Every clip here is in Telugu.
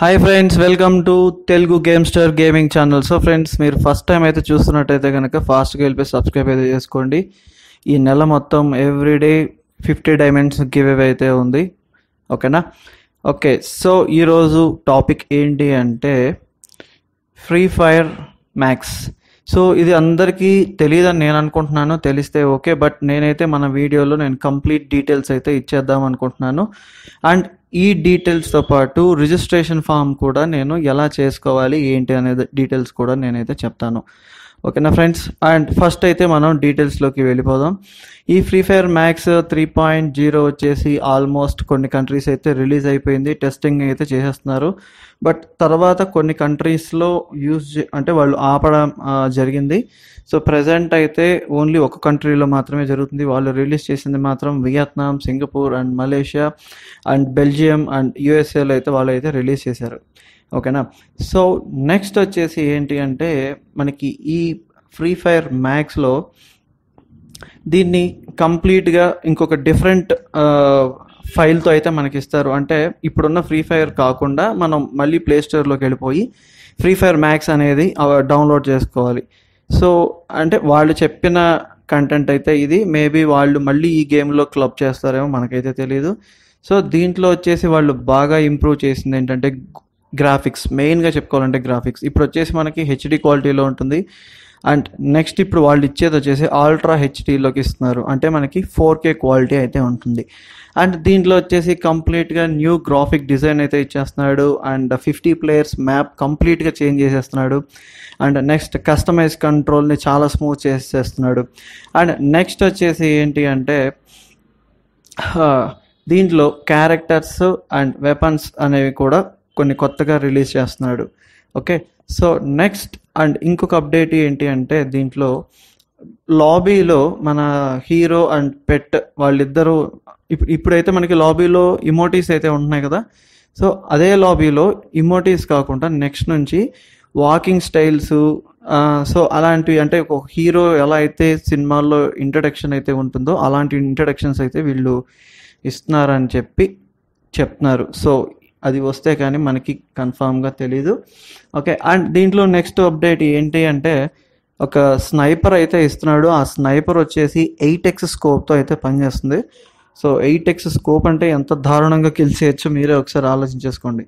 hi friends welcome to Telugu gamester gaming channel so friends మీరు ఫస్ట్ టైం అయితే చూస్తున్నట్టయితే కనుక ఫాస్ట్గా వెళ్ళిపోయి సబ్స్క్రైబ్ అయితే చేసుకోండి ఈ నెల మొత్తం everyday fifty diamonds give away అయితే ఉంది ఓకేనా ఓకే సో ఈరోజు టాపిక్ ఏంటి అంటే ఫ్రీ ఫైర్ మ్యాక్స్ సో ఇది అందరికీ తెలియదని నేను అనుకుంటున్నాను తెలిస్తే ఓకే బట్ నేనైతే మన వీడియోలో నేను కంప్లీట్ డీటెయిల్స్ అయితే ఇచ్చేద్దాం అనుకుంటున్నాను అండ్ ఈ డీటెయిల్స్తో పాటు రిజిస్ట్రేషన్ ఫామ్ కూడా నేను ఎలా చేసుకోవాలి ఏంటి అనేది డీటెయిల్స్ కూడా నేనైతే చెప్తాను ఓకేనా ఫ్రెండ్స్ అండ్ ఫస్ట్ అయితే మనం డీటెయిల్స్లోకి వెళ్ళిపోదాం ఈ free fire max three point zero వచ్చేసి ఆల్మోస్ట్ కొన్ని కంట్రీస్ అయితే రిలీజ్ అయిపోయింది టెస్టింగ్ అయితే చేసేస్తున్నారు బట్ తర్వాత కొన్ని కంట్రీస్లో యూజ్ అంటే వాళ్ళు ఆపడం జరిగింది సో ప్రజెంట్ అయితే ఓన్లీ ఒక కంట్రీలో మాత్రమే జరుగుతుంది వాళ్ళు రిలీజ్ చేసింది మాత్రం Vietnam Singapore and Malaysia and Belgium and యూఎస్ఏలో అయితే వాళ్ళు అయితే రిలీజ్ చేశారు ఓకేనా సో నెక్స్ట్ వచ్చేసి ఏంటి అంటే మనకి ఈ ఫ్రీ ఫైర్ మ్యాక్స్లో దీన్ని కంప్లీట్గా ఇంకొక డిఫరెంట్ ఫైల్తో అయితే మనకి ఇస్తారు అంటే ఇప్పుడున్న ఫ్రీ ఫైర్ కాకుండా మనం మళ్ళీ ప్లే స్టోర్లోకి వెళ్ళిపోయి ఫ్రీ ఫైర్ మ్యాక్స్ అనేది డౌన్లోడ్ చేసుకోవాలి సో అంటే వాళ్ళు చెప్పిన కంటెంట్ అయితే ఇది మేబీ వాళ్ళు మళ్ళీ ఈ గేమ్లో క్లబ్ చేస్తారేమో మనకైతే తెలియదు సో దీంట్లో వచ్చేసి వాళ్ళు బాగా ఇంప్రూవ్ చేసింది ఏంటంటే గ్రాఫిక్స్ మెయిన్గా చెప్పుకోవాలంటే గ్రాఫిక్స్ ఇప్పుడు వచ్చేసి మనకి హెచ్డి క్వాలిటీలో ఉంటుంది అండ్ నెక్స్ట్ ఇప్పుడు వాళ్ళు ఇచ్చేది వచ్చేసి ఆల్ట్రా హెచ్డీలోకి ఇస్తున్నారు అంటే మనకి ఫోర్ కే క్వాలిటీ అయితే ఉంటుంది అండ్ దీంట్లో వచ్చేసి కంప్లీట్గా న్యూ గ్రాఫిక్ డిజైన్ అయితే ఇచ్చేస్తున్నాడు అండ్ ఫిఫ్టీ ప్లేయర్స్ మ్యాప్ కంప్లీట్గా చేంజ్ చేసేస్తున్నాడు అండ్ నెక్స్ట్ కస్టమైజ్ కంట్రోల్ని చాలా స్మూత్ చేసేస్తున్నాడు అండ్ నెక్స్ట్ వచ్చేసి ఏంటి అంటే దీంట్లో క్యారెక్టర్స్ అండ్ వెపన్స్ అనేవి కూడా కొన్ని కొత్తగా రిలీజ్ చేస్తున్నాడు ఓకే సో నెక్స్ట్ అండ్ ఇంకొక అప్డేట్ ఏంటి అంటే దీంట్లో లాబీలో మన హీరో అండ్ పెట్ వాళ్ళిద్దరూ ఇప్పుడు ఇప్పుడైతే మనకి లాబీలో ఇమోటీస్ అయితే ఉంటున్నాయి కదా సో అదే లాబీలో ఇమోటీస్ కాకుండా నెక్స్ట్ నుంచి వాకింగ్ స్టైల్స్ సో అలాంటివి అంటే ఒక హీరో ఎలా అయితే సినిమాల్లో ఇంట్రడక్షన్ అయితే ఉంటుందో అలాంటి ఇంట్రడక్షన్స్ అయితే వీళ్ళు ఇస్తున్నారని చెప్పి చెప్తున్నారు సో అది వస్తే కానీ మనకి కన్ఫామ్గా తెలీదు ఓకే అండ్ దీంట్లో నెక్స్ట్ అప్డేట్ ఏంటి అంటే ఒక స్నైపర్ అయితే ఇస్తున్నాడు ఆ స్నైపర్ వచ్చేసి ఎయిట్ ఎక్స్ స్కోప్తో అయితే పనిచేస్తుంది సో ఎయిట్ ఎక్స్ స్కోప్ అంటే ఎంత దారుణంగా కిల్ మీరే ఒకసారి ఆలోచించేసుకోండి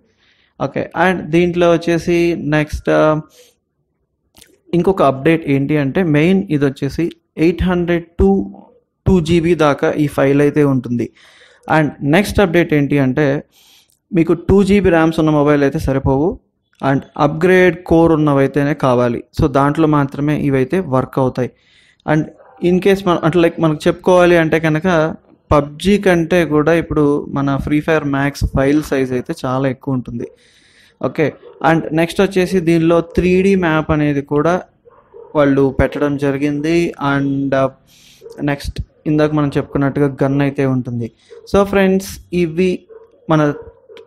ఓకే అండ్ దీంట్లో వచ్చేసి నెక్స్ట్ uh, ఇంకొక అప్డేట్ ఏంటి అంటే మెయిన్ ఇది వచ్చేసి eight hundred two two GB దాకా ఈ ఫైల్ అయితే ఉంటుంది అండ్ నెక్స్ట్ అప్డేట్ ఏంటి అంటే మీకు టూ జీబీ ర్యామ్స్ ఉన్న మొబైల్ అయితే సరిపోవు అండ్ అప్గ్రేడ్ కోర్ ఉన్నవైతేనే కావాలి సో దాంట్లో మాత్రమే ఇవైతే వర్క్ అవుతాయి అండ్ ఇన్ కేస్ మన అట్లా లైక్ మనకు చెప్పుకోవాలి అంటే కనుక పబ్జీ కంటే కూడా ఇప్పుడు మన free fire max file size అయితే చాలా ఎక్కువ ఉంటుంది ఓకే అండ్ నెక్స్ట్ వచ్చేసి దీనిలో త్రీ మ్యాప్ అనేది కూడా వాళ్ళు పెట్టడం జరిగింది అండ్ నెక్స్ట్ uh, ఇందాక మనం చెప్పుకున్నట్టుగా గన్ అయితే ఉంటుంది సో ఫ్రెండ్స్ ఇవి మన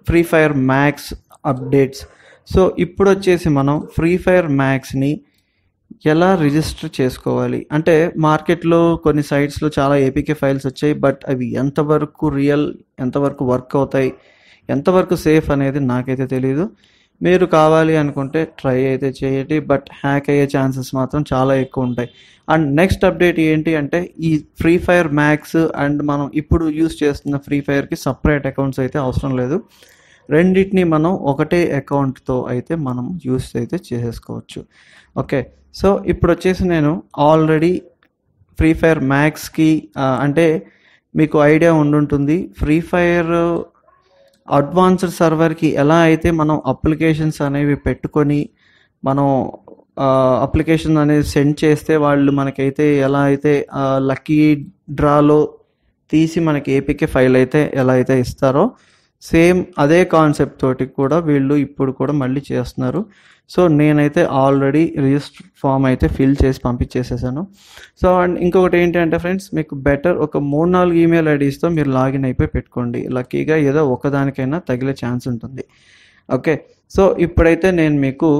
free fire max updates so ఇప్పుడు వచ్చేసి మనం ఫ్రీ ఫైర్ మ్యాక్స్ని ఎలా రిజిస్టర్ చేసుకోవాలి అంటే మార్కెట్లో కొన్ని సైట్స్లో చాలా ఏపీకే ఫైల్స్ వచ్చాయి బట్ అవి ఎంతవరకు రియల్ ఎంతవరకు వర్క్ అవుతాయి ఎంతవరకు సేఫ్ అనేది నాకైతే తెలియదు మీరు కావాలి అనుకుంటే ట్రై అయితే చేయండి బట్ హ్యాక్ అయ్యే ఛాన్సెస్ మాత్రం చాలా ఎక్కువ ఉంటాయి అండ్ నెక్స్ట్ అప్డేట్ ఏంటి అంటే ఈ ఫ్రీ ఫైర్ మ్యాక్స్ అండ్ మనం ఇప్పుడు యూస్ చేస్తున్న ఫ్రీ ఫైర్కి సపరేట్ అకౌంట్స్ అయితే అవసరం లేదు రెండింటిని మనం ఒకటే అకౌంట్తో అయితే మనం యూస్ అయితే చేసేసుకోవచ్చు ఓకే సో ఇప్పుడు వచ్చేసి నేను ఆల్రెడీ ఫ్రీ ఫైర్ మ్యాక్స్కి అంటే మీకు ఐడియా ఉండుంటుంది ఫ్రీ ఫైర్ అడ్వాన్స్డ్ సర్వర్కి ఎలా అయితే మనం అప్లికేషన్స్ అనేవి పెట్టుకొని మనం అప్లికేషన్ అనేది సెండ్ చేస్తే వాళ్ళు మనకైతే ఎలా అయితే లక్కీ డ్రాలో తీసి మనకి ఏపీకే ఫైల్ అయితే ఎలా అయితే ఇస్తారో సేమ్ అదే కాన్సెప్ట్ తోటి కూడా వీళ్ళు ఇప్పుడు కూడా మళ్ళీ చేస్తున్నారు సో నేనైతే ఆల్రెడీ రిజిస్టర్ ఫామ్ అయితే ఫిల్ చేసి పంపించేసేసాను సో అండ్ ఇంకొకటి ఏంటంటే ఫ్రెండ్స్ మీకు బెటర్ ఒక మూడు నాలుగు ఈమెయిల్ ఐడీస్తో మీరు లాగిన్ అయిపోయి పెట్టుకోండి లక్కీగా ఏదో ఒకదానికైనా తగిలే ఛాన్స్ ఉంటుంది ఓకే సో ఇప్పుడైతే నేను మీకు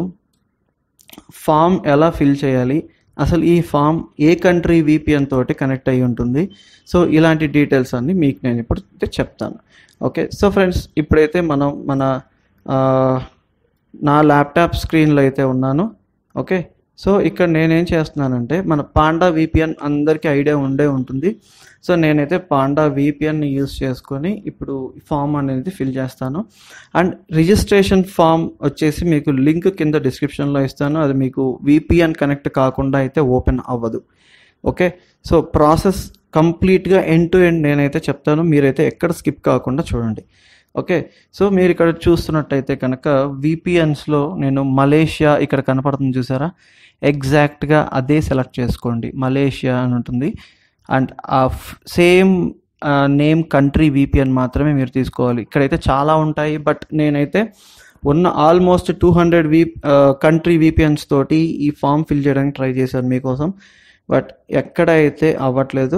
ఫామ్ ఎలా ఫిల్ చేయాలి అసలు ఈ ఫామ్ ఏ కంట్రీ విపిఎన్ తోటి కనెక్ట్ అయి ఉంటుంది సో ఇలాంటి డీటెయిల్స్ అన్నీ మీకు నేను ఇప్పుడు చెప్తాను ఓకే సో ఫ్రెండ్స్ ఇప్పుడైతే మనం మన నా ల్యాప్టాప్ స్క్రీన్లో అయితే ఉన్నాను ఓకే సో ఇక్కడ నేనేం చేస్తున్నానంటే మన పాండా విపిఎన్ అందరికీ ఐడియా ఉండే ఉంటుంది సో నేనైతే పాండా విపిఎన్ని యూస్ చేసుకొని ఇప్పుడు ఫామ్ అనేది ఫిల్ చేస్తాను అండ్ రిజిస్ట్రేషన్ ఫామ్ వచ్చేసి మీకు లింక్ కింద డిస్క్రిప్షన్లో ఇస్తాను అది మీకు విపిఎన్ కనెక్ట్ కాకుండా అయితే ఓపెన్ అవ్వదు ఓకే సో ప్రాసెస్ కంప్లీట్గా ఎండ్ టు ఎండ్ నేనైతే చెప్తాను మీరైతే ఎక్కడ స్కిప్ కాకుండా చూడండి ఓకే సో మీరు ఇక్కడ చూస్తున్నట్టయితే కనుక విపిఎన్స్లో నేను మలేషియా ఇక్కడ కనపడుతుంది చూసారా ఎగ్జాక్ట్గా అదే సెలెక్ట్ చేసుకోండి మలేషియా అని ఉంటుంది అండ్ ఆ సేమ్ నేమ్ కంట్రీ విపిఎన్ మాత్రమే మీరు తీసుకోవాలి ఇక్కడైతే చాలా ఉంటాయి బట్ నేనైతే ఉన్న ఆల్మోస్ట్ టూ హండ్రెడ్ వి కంట్రీ విపిఎన్స్ తోటి ఈ ఫామ్ ఫిల్ చేయడానికి ట్రై చేశాను మీకోసం బట్ ఎక్కడైతే అవ్వట్లేదు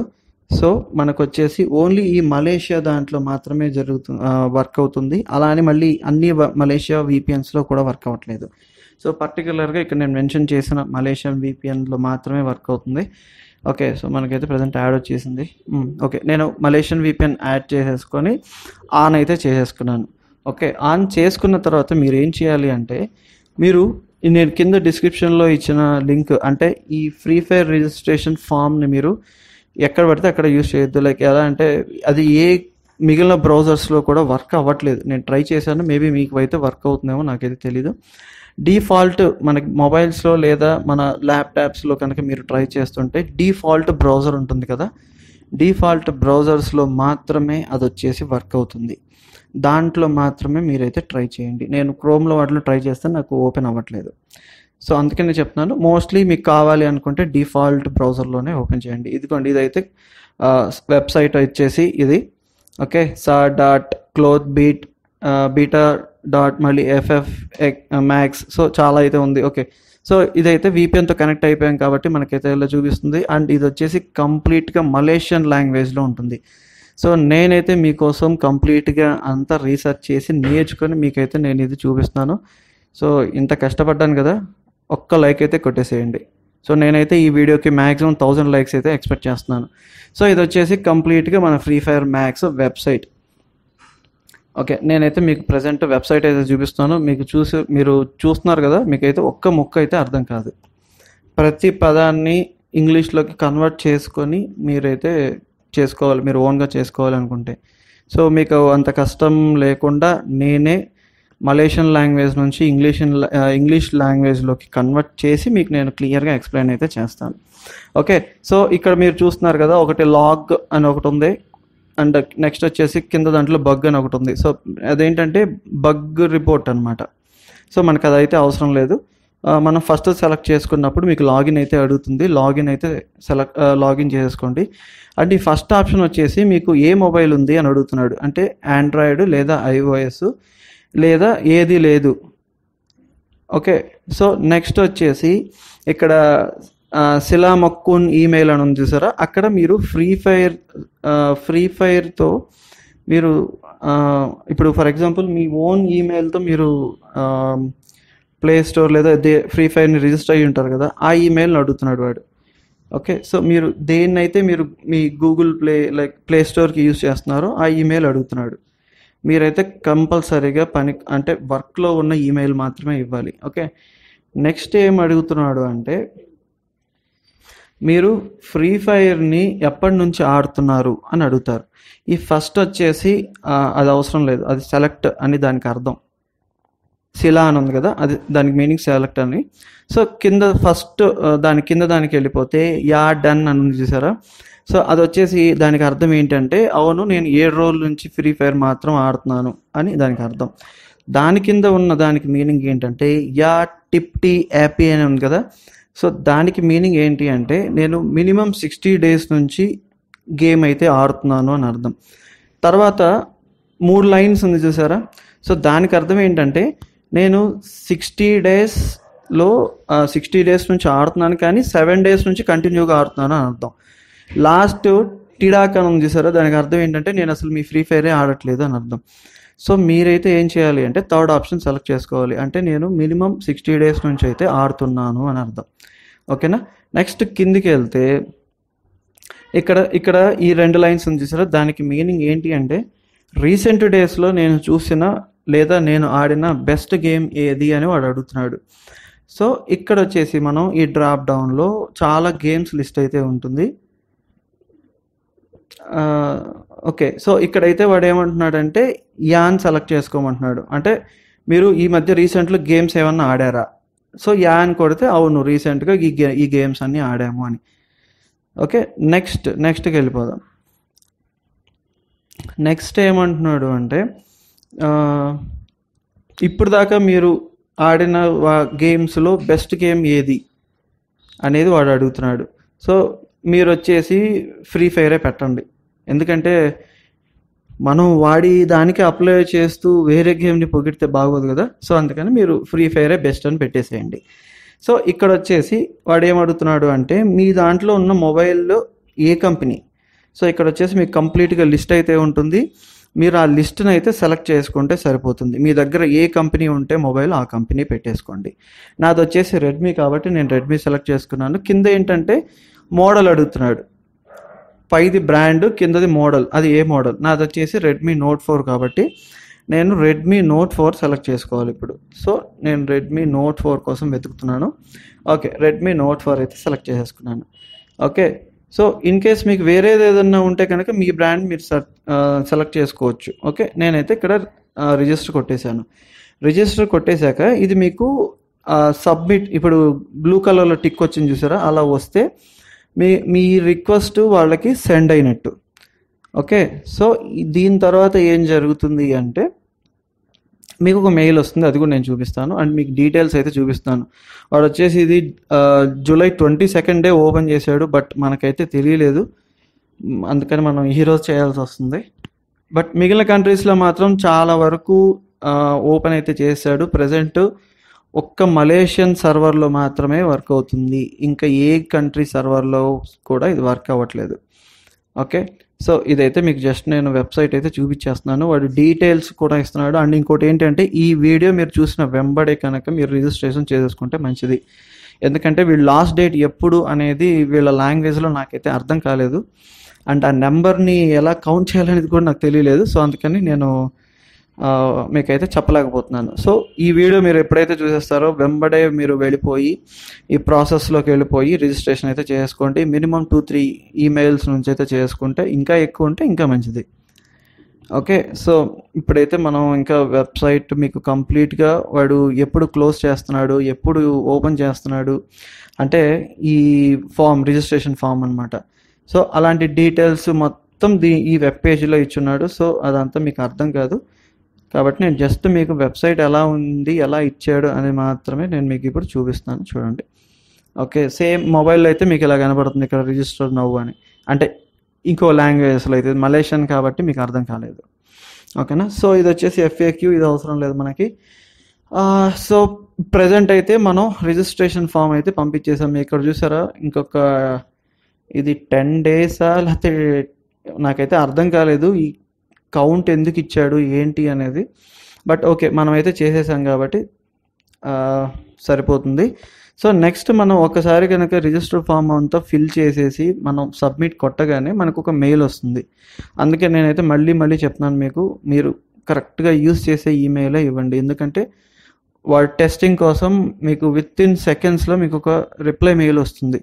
సో మనకు వచ్చేసి ఓన్లీ ఈ మలేషియా దాంట్లో మాత్రమే జరుగుతుంది వర్క్ అవుతుంది అలానే మళ్ళీ అన్ని మలేషియా విపిఎన్స్లో కూడా వర్క్ అవ్వట్లేదు సో పర్టికులర్గా ఇక్కడ నేను మెన్షన్ చేసిన మలేషియా విపిఎన్లో మాత్రమే వర్క్ అవుతుంది ఓకే సో మనకైతే ప్రజెంట్ యాడ్ వచ్చేసింది ఓకే నేను మలేషియన్ విపిఎన్ యాడ్ చేసేసుకొని ఆన్ అయితే చేసేసుకున్నాను ఓకే ఆన్ చేసుకున్న తర్వాత మీరు ఏం చేయాలి అంటే మీరు నేను కింద డిస్క్రిప్షన్లో ఇచ్చిన లింక్ అంటే ఈ ఫ్రీ ఫైర్ రిజిస్ట్రేషన్ ఫామ్ని మీరు ఎక్కడ పడితే అక్కడ యూస్ చేయొద్దు లైక్ ఎలా అంటే అది ఏ మిగిలిన బ్రౌజర్స్లో కూడా వర్క్ అవ్వట్లేదు నేను ట్రై చేశాను మేబీ మీకు అయితే వర్క్ అవుతుందేమో నాకైతే తెలీదు డిఫాల్ట్ మనకి మొబైల్స్లో లేదా మన ల్యాప్టాప్స్లో కనుక మీరు ట్రై చేస్తుంటే డిఫాల్ట్ బ్రౌజర్ ఉంటుంది కదా డిఫాల్ట్ బ్రౌజర్స్లో మాత్రమే అది వచ్చేసి వర్క్ అవుతుంది దాంట్లో మాత్రమే మీరైతే ట్రై చేయండి నేను క్రోమ్లో వాటిలో ట్రై చేస్తే నాకు ఓపెన్ అవ్వట్లేదు సో అందుకని నేను చెప్తున్నాను మోస్ట్లీ మీకు కావాలి అనుకుంటే డిఫాల్ట్ బ్రౌజర్లోనే ఓపెన్ చేయండి ఇదిగోండి ఇదైతే వెబ్సైట్ వచ్చేసి ఇది ఓకే సా dot cloth beat beta dot మళ్ళీ ఎఫ్ఎఫ్ మ్యాక్స్ సో చాలా అయితే ఉంది ఓకే సో ఇదైతే వీపీఎన్తో కనెక్ట్ అయిపోయాం కాబట్టి మనకైతే ఇలా చూపిస్తుంది అండ్ ఇది వచ్చేసి కంప్లీట్గా మలేషియన్ లాంగ్వేజ్లో ఉంటుంది సో నేనైతే మీకోసం కంప్లీట్గా అంతా రీసెర్చ్ చేసి నేర్చుకొని మీకైతే నేను ఇది చూపిస్తున్నాను సో ఇంత కష్టపడ్డాను కదా ఒక్క లైక్ అయితే కొట్టేసేయండి సో నేనైతే ఈ వీడియోకి మ్యాక్సిమం థౌజండ్ లైక్స్ అయితే ఎక్స్పెక్ట్ చేస్తున్నాను సో ఇది వచ్చేసి కంప్లీట్గా మన free fire max website okay నేనైతే మీకు ప్రజెంట్ వెబ్సైట్ అయితే చూపిస్తాను మీకు చూసి మీరు చూస్తున్నారు కదా మీకైతే ఒక్క ముక్క అయితే అర్థం కాదు ప్రతి పదాన్ని ఇంగ్లీష్లోకి కన్వర్ట్ చేసుకొని మీరైతే చేసుకోవాలి మీరు ఓన్గా చేసుకోవాలనుకుంటే సో మీకు అంత కష్టం లేకుండా నేనే మలేషియన్ లాంగ్వేజ్ నుంచి ఇంగ్లీష్ ఇంగ్లీష్ లాంగ్వేజ్లోకి కన్వర్ట్ చేసి మీకు నేను క్లియర్గా ఎక్స్ప్లెయిన్ అయితే చేస్తాను ఓకే సో ఇక్కడ మీరు చూస్తున్నారు కదా ఒకటి లాగ్ అని ఒకటి ఉంది అండ్ నెక్స్ట్ వచ్చేసి కింద దాంట్లో బగ్ అని ఒకటి ఉంది సో అదేంటంటే బగ్ రిపోర్ట్ అనమాట సో మనకు అదైతే అవసరం లేదు మనం ఫస్ట్ సెలెక్ట్ చేసుకున్నప్పుడు మీకు లాగిన్ అయితే అడుగుతుంది లాగిన్ అయితే సెలెక్ట్ లాగిన్ చేసుకోండి అండ్ ఈ ఫస్ట్ ఆప్షన్ వచ్చేసి మీకు ఏ మొబైల్ ఉంది అని అడుగుతున్నాడు అంటే ఆండ్రాయిడ్ లేదా ఐఓఎస్ లేదా ఏది లేదు ఓకే సో నెక్స్ట్ వచ్చేసి ఇక్కడ శిలా మక్కున్ ఈమెయిల్ అని ఉంది చూసారా అక్కడ మీరు ఫ్రీ ఫైర్ ఫ్రీ ఫైర్తో మీరు ఇప్పుడు ఫర్ ఎగ్జాంపుల్ మీ ఓన్ ఈమెయిల్తో మీరు ప్లే స్టోర్ లేదా ఫ్రీ ఫైర్ని రిజిస్టర్ అయ్యి ఉంటారు కదా ఆ ఈమెయిల్ని అడుగుతున్నాడు వాడు ఓకే సో మీరు దేన్నైతే మీరు మీ గూగుల్ ప్లే లైక్ ప్లే స్టోర్కి యూజ్ చేస్తున్నారో ఆ ఈమెయిల్ అడుగుతున్నాడు మీరైతే కంపల్సరీగా పని అంటే వర్క్లో ఉన్న ఈమెయిల్ మాత్రమే ఇవ్వాలి ఓకే నెక్స్ట్ ఏం అడుగుతున్నాడు అంటే మీరు ఫ్రీ ఫైర్ని ఎప్పటి నుంచి ఆడుతున్నారు అని అడుగుతారు ఈ ఫస్ట్ వచ్చేసి అది అవసరం లేదు అది సెలెక్ట్ అని దానికి అర్థం శిలా అని ఉంది కదా అది దానికి మీనింగ్ సెలెక్ట్ అని సో కింద ఫస్ట్ దాని కింద దానికి వెళ్ళిపోతే డన్ అని అని చూసారా సో అది వచ్చేసి దానికి అర్థం ఏంటంటే అవును నేను ఏడు రోజుల నుంచి ఫ్రీ ఫైర్ మాత్రం ఆడుతున్నాను అని దానికి అర్థం దాని కింద ఉన్న దానికి మీనింగ్ ఏంటంటే యా టిప్టీ యాపీ అని ఉంది కదా సో దానికి మీనింగ్ ఏంటి అంటే నేను మినిమం సిక్స్టీ డేస్ నుంచి గేమ్ అయితే ఆడుతున్నాను అని అర్థం తర్వాత మూడు లైన్స్ ఉంది చూసారా సో దానికి అర్థం ఏంటంటే నేను సిక్స్టీ డేస్లో సిక్స్టీ డేస్ నుంచి ఆడుతున్నాను కానీ సెవెన్ డేస్ నుంచి కంటిన్యూగా ఆడుతున్నాను అని అర్థం లాస్ట్ టిడాక్ అని ఉంది చూసారా దానికి అర్థం ఏంటంటే నేను అసలు మీ ఫ్రీ ఫైరే ఆడట్లేదు అని అర్థం సో మీరైతే ఏం చేయాలి అంటే థర్డ్ ఆప్షన్ సెలెక్ట్ చేసుకోవాలి అంటే నేను మినిమం సిక్స్టీ డేస్ నుంచి అయితే ఆడుతున్నాను అని అర్థం ఓకేనా నెక్స్ట్ కిందికి వెళ్తే ఇక్కడ ఇక్కడ ఈ రెండు లైన్స్ ఉంది సార్ దానికి మీనింగ్ ఏంటి అంటే రీసెంట్ డేస్లో నేను చూసిన లేదా నేను ఆడిన బెస్ట్ గేమ్ ఏది అని వాడు అడుగుతున్నాడు సో ఇక్కడ వచ్చేసి మనం ఈ డ్రాప్ డౌన్లో చాలా గేమ్స్ లిస్ట్ అయితే ఉంటుంది ఓకే సో ఇక్కడైతే వాడు ఏమంటున్నాడంటే యాన్ సెలెక్ట్ చేసుకోమంటున్నాడు అంటే మీరు ఈ మధ్య రీసెంట్లో గేమ్స్ ఏమన్నా ఆడారా సో యాన్ కొడితే అవును రీసెంట్గా ఈ గే ఈ గేమ్స్ అన్నీ ఆడాము అని ఓకే నెక్స్ట్ నెక్స్ట్కి వెళ్ళిపోదాం నెక్స్ట్ ఏమంటున్నాడు అంటే ఇప్పుడు దాకా మీరు ఆడిన గేమ్స్లో బెస్ట్ గేమ్ ఏది అనేది వాడు అడుగుతున్నాడు సో మీరు వచ్చేసి ఫ్రీ ఫైరే పెట్టండి ఎందుకంటే మనం వాడి దానికి అప్లై చేస్తూ వేరే గేమ్ని పొగిడితే బాగోదు కదా సో అందుకని మీరు ఫ్రీ ఫైరే బెస్ట్ అని పెట్టేసేయండి సో ఇక్కడ వచ్చేసి వాడు ఏం అడుగుతున్నాడు అంటే మీ దాంట్లో ఉన్న మొబైల్లో ఏ కంపెనీ సో ఇక్కడ వచ్చేసి మీకు కంప్లీట్గా లిస్ట్ అయితే ఉంటుంది మీరు ఆ లిస్ట్ని అయితే సెలెక్ట్ చేసుకుంటే సరిపోతుంది మీ దగ్గర ఏ కంపెనీ ఉంటే మొబైల్ ఆ కంపెనీ పెట్టేసుకోండి నాది వచ్చేసి రెడ్మీ కాబట్టి నేను రెడ్మీ సెలెక్ట్ చేసుకున్నాను కింద ఏంటంటే మోడల్ అడుగుతున్నాడు పైది బ్రాండ్ కిందది మోడల్ అది ఏ మోడల్ నాది వచ్చేసి రెడ్మీ నోట్ ఫోర్ కాబట్టి నేను రెడ్మీ నోట్ ఫోర్ సెలెక్ట్ చేసుకోవాలి ఇప్పుడు సో నేను రెడ్మీ నోట్ ఫోర్ కోసం వెతుకుతున్నాను ఓకే రెడ్మీ నోట్ ఫోర్ అయితే సెలెక్ట్ చేసేసుకున్నాను ఓకే సో ఇన్ కేస్ మీకు వేరేది ఏదన్నా ఉంటే కనుక మీ బ్రాండ్ మీరు సెలెక్ట్ చేసుకోవచ్చు ఓకే నేనైతే ఇక్కడ రిజిస్టర్ కొట్టేశాను రిజిస్టర్ కొట్టేశాక ఇది మీకు సబ్మిట్ ఇప్పుడు బ్లూ కలర్లో టిక్ వచ్చింది చూసారా అలా వస్తే మీ మీ రిక్వెస్ట్ వాళ్ళకి సెండ్ అయినట్టు ఓకే సో దీని తర్వాత ఏం జరుగుతుంది అంటే మీకు ఒక మెయిల్ వస్తుంది అది కూడా నేను చూపిస్తాను అండ్ మీకు డీటెయిల్స్ అయితే చూపిస్తాను వాడు వచ్చేసి ఇది July twenty second day open చేశాడు బట్ మనకైతే తెలియలేదు అందుకని మనం రోజు చేయాల్సి వస్తుంది బట్ మిగిలిన కంట్రీస్లో మాత్రం చాలా వరకు ఓపెన్ అయితే చేశాడు ప్రజెంట్ ఒక్క మలేషియన్ సర్వర్లో మాత్రమే వర్క్ అవుతుంది ఇంకా ఏ కంట్రీ సర్వర్లో కూడా ఇది వర్క్ అవ్వట్లేదు ఓకే సో ఇదైతే మీకు జస్ట్ నేను వెబ్సైట్ అయితే చూపించేస్తున్నాను వాడు డీటెయిల్స్ కూడా ఇస్తున్నాడు అండ్ ఇంకోటి ఏంటంటే ఈ వీడియో మీరు చూసిన వెంబడే కనుక మీరు రిజిస్ట్రేషన్ చేసేసుకుంటే మంచిది ఎందుకంటే వీళ్ళు లాస్ట్ డేట్ ఎప్పుడు అనేది వీళ్ళ లాంగ్వేజ్లో నాకైతే అర్థం కాలేదు అండ్ ఆ నెంబర్ని ఎలా కౌంట్ చేయాలనేది కూడా నాకు తెలియలేదు సో అందుకని నేను మీకైతే చెప్పలేకపోతున్నాను సో ఈ వీడియో మీరు ఎప్పుడైతే చూసేస్తారో వెంబడే మీరు వెళ్ళిపోయి ఈ ప్రాసెస్లోకి వెళ్ళిపోయి రిజిస్ట్రేషన్ అయితే చేసుకోండి మినిమం టూ త్రీ ఈమెయిల్స్ నుంచి అయితే చేసుకుంటే ఇంకా ఎక్కువ ఉంటే ఇంకా మంచిది ఓకే సో ఇప్పుడైతే మనం ఇంకా వెబ్సైట్ మీకు కంప్లీట్గా వాడు ఎప్పుడు క్లోజ్ చేస్తున్నాడు ఎప్పుడు ఓపెన్ చేస్తున్నాడు అంటే ఈ ఫామ్ రిజిస్ట్రేషన్ ఫామ్ అనమాట సో అలాంటి డీటెయిల్స్ మొత్తం దీ ఈ వెబ్ పేజీలో ఇచ్చున్నాడు సో అదంతా మీకు అర్థం కాదు కాబట్టి నేను జస్ట్ మీకు వెబ్సైట్ ఎలా ఉంది ఎలా ఇచ్చాడు అని మాత్రమే నేను మీకు ఇప్పుడు చూపిస్తాను చూడండి ఓకే సేమ్ మొబైల్లో అయితే మీకు ఇలా కనబడుతుంది ఇక్కడ రిజిస్టర్ నవ్వు అని అంటే ఇంకో లాంగ్వేజ్లో అయితే మలేషియన్ కాబట్టి మీకు అర్థం కాలేదు ఓకేనా సో ఇది వచ్చేసి ఎఫ్ఏక్యూ ఇది అవసరం లేదు మనకి సో ప్రజెంట్ అయితే మనం రిజిస్ట్రేషన్ ఫామ్ అయితే పంపించేసాం ఇక్కడ చూసారా ఇంకొక ఇది టెన్ డేసా లేకపోతే నాకైతే అర్థం కాలేదు ఈ కౌంట్ ఎందుకు ఇచ్చాడు ఏంటి అనేది బట్ ఓకే మనమైతే చేసేసాం కాబట్టి సరిపోతుంది సో నెక్స్ట్ మనం ఒకసారి కనుక రిజిస్టర్ ఫామ్ అంతా ఫిల్ చేసేసి మనం సబ్మిట్ కొట్టగానే మనకు ఒక మెయిల్ వస్తుంది అందుకే నేనైతే మళ్ళీ మళ్ళీ చెప్తున్నాను మీకు మీరు కరెక్ట్గా యూస్ చేసే ఈమెయిలే ఇవ్వండి ఎందుకంటే వాళ్ళ టెస్టింగ్ కోసం మీకు విత్ ఇన్ సెకండ్స్లో మీకు ఒక రిప్లై మెయిల్ వస్తుంది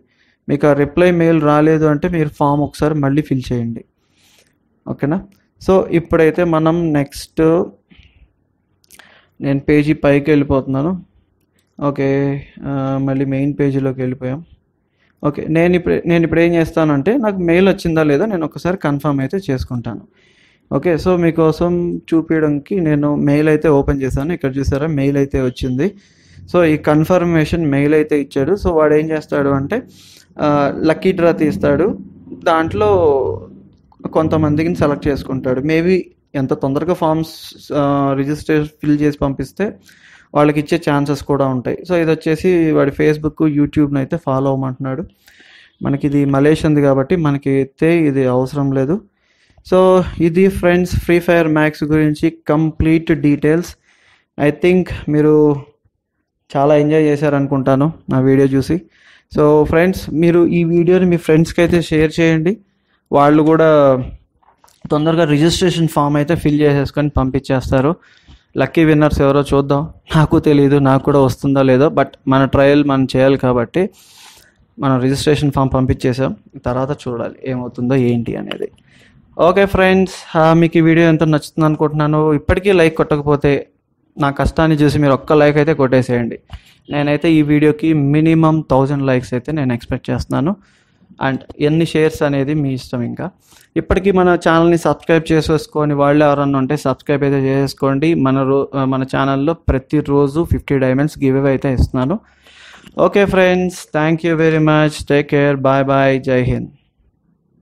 మీకు ఆ రిప్లై మెయిల్ రాలేదు అంటే మీరు ఫామ్ ఒకసారి మళ్ళీ ఫిల్ చేయండి ఓకేనా సో ఇప్పుడైతే మనం నెక్స్ట్ నేను పేజీ పైకి వెళ్ళిపోతున్నాను ఓకే మళ్ళీ మెయిన్ పేజీలోకి వెళ్ళిపోయాం ఓకే నేను ఇప్పుడు నేను ఇప్పుడు ఏం చేస్తానంటే నాకు మెయిల్ వచ్చిందా లేదా నేను ఒకసారి కన్ఫర్మ్ అయితే చేసుకుంటాను ఓకే సో మీకోసం చూపించడానికి నేను మెయిల్ అయితే ఓపెన్ చేశాను ఇక్కడ చూసారా మెయిల్ అయితే వచ్చింది సో ఈ కన్ఫర్మేషన్ మెయిల్ అయితే ఇచ్చాడు సో వాడు ఏం చేస్తాడు అంటే లక్కీ డ్రా తీస్తాడు దాంట్లో కొంతమందికి సెలెక్ట్ చేసుకుంటాడు మేబీ ఎంత తొందరగా ఫామ్స్ రిజిస్టర్ ఫిల్ చేసి పంపిస్తే వాళ్ళకి ఇచ్చే ఛాన్సెస్ కూడా ఉంటాయి సో ఇది వచ్చేసి వాడి ఫేస్బుక్ యూట్యూబ్ని అయితే ఫాలో అవ్వమంటున్నాడు మనకి ఇది మలేషియంది కాబట్టి మనకి అయితే ఇది అవసరం లేదు సో ఇది ఫ్రెండ్స్ ఫ్రీ ఫైర్ మ్యాక్స్ గురించి కంప్లీట్ డీటెయిల్స్ ఐ థింక్ మీరు చాలా ఎంజాయ్ చేశారనుకుంటాను నా వీడియో చూసి సో ఫ్రెండ్స్ మీరు ఈ వీడియోని మీ ఫ్రెండ్స్కి అయితే షేర్ చేయండి వాళ్ళు కూడా తొందరగా రిజిస్ట్రేషన్ ఫామ్ అయితే ఫిల్ చేసేసుకొని పంపించేస్తారు లక్కీ విన్నర్స్ ఎవరో చూద్దాం నాకు తెలియదు నాకు కూడా వస్తుందో లేదో బట్ మన ట్రయల్ మనం చేయాలి కాబట్టి మనం రిజిస్ట్రేషన్ ఫామ్ పంపించేసాం తర్వాత చూడాలి ఏమవుతుందో ఏంటి అనేది ఓకే ఫ్రెండ్స్ మీకు ఈ వీడియో ఎంత నచ్చుతుంది అనుకుంటున్నాను ఇప్పటికీ లైక్ కొట్టకపోతే నా కష్టాన్ని చూసి మీరు ఒక్క లైక్ అయితే కొట్టేసేయండి నేనైతే ఈ వీడియోకి మినిమం థౌజండ్ లైక్స్ అయితే నేను ఎక్స్పెక్ట్ చేస్తున్నాను అండ్ ఎన్ని షేర్స్ అనేది మీ ఇష్టం ఇంకా ఇప్పటికీ మన ఛానల్ని సబ్స్క్రైబ్ చేసేసుకొని వాళ్ళు ఎవరన్నా ఉంటే సబ్స్క్రైబ్ అయితే చేసేసుకోండి మన రో మన ఛానల్లో ప్రతిరోజు ఫిఫ్టీ డైమండ్స్ గివ్ అవే అయితే ఇస్తున్నాను okay friends thank you very much take care bye bye జై హింద్